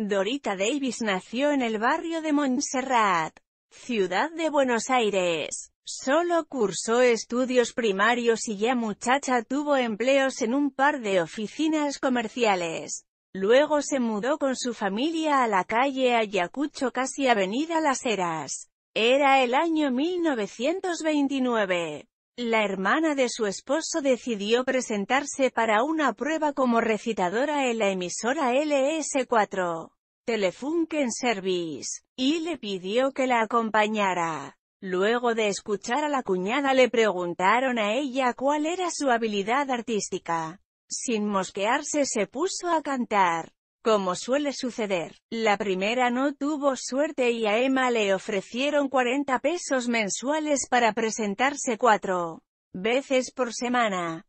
Dorita Davis nació en el barrio de Montserrat, ciudad de Buenos Aires. Solo cursó estudios primarios y ya muchacha tuvo empleos en un par de oficinas comerciales. Luego se mudó con su familia a la calle Ayacucho casi Avenida Las Heras. Era el año 1929. La hermana de su esposo decidió presentarse para una prueba como recitadora en la emisora LS4, Telefunken Service, y le pidió que la acompañara. Luego de escuchar a la cuñada le preguntaron a ella cuál era su habilidad artística. Sin mosquearse se puso a cantar. Como suele suceder, la primera no tuvo suerte y a Emma le ofrecieron 40 pesos mensuales para presentarse cuatro veces por semana.